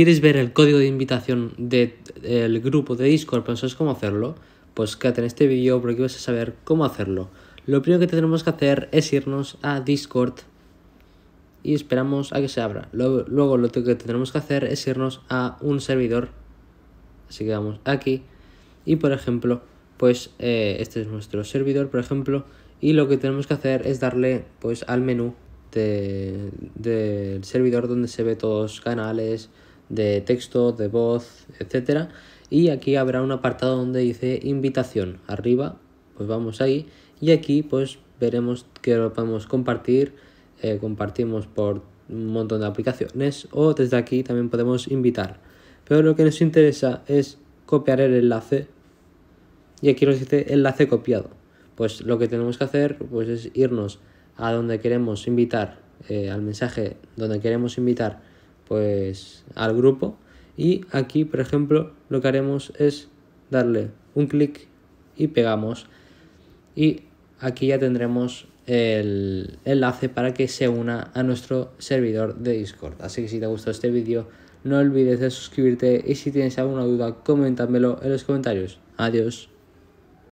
¿Quieres ver el código de invitación del grupo de Discord, pero cómo hacerlo? Pues quédate en este vídeo porque vas a saber cómo hacerlo. Lo primero que tenemos que hacer es irnos a Discord y esperamos a que se abra. Luego, lo que tenemos que hacer es irnos a un servidor. Así que vamos aquí y por ejemplo, pues eh, este es nuestro servidor, por ejemplo, y lo que tenemos que hacer es darle pues al menú del servidor donde se ve todos canales, de texto, de voz, etcétera Y aquí habrá un apartado donde dice invitación. Arriba, pues vamos ahí. Y aquí, pues veremos que lo podemos compartir. Eh, compartimos por un montón de aplicaciones o desde aquí también podemos invitar. Pero lo que nos interesa es copiar el enlace y aquí nos dice enlace copiado. Pues lo que tenemos que hacer pues, es irnos a donde queremos invitar, eh, al mensaje donde queremos invitar pues al grupo y aquí por ejemplo lo que haremos es darle un clic y pegamos y aquí ya tendremos el enlace para que se una a nuestro servidor de Discord. Así que si te ha gustado este vídeo no olvides de suscribirte y si tienes alguna duda coméntamelo en los comentarios. Adiós.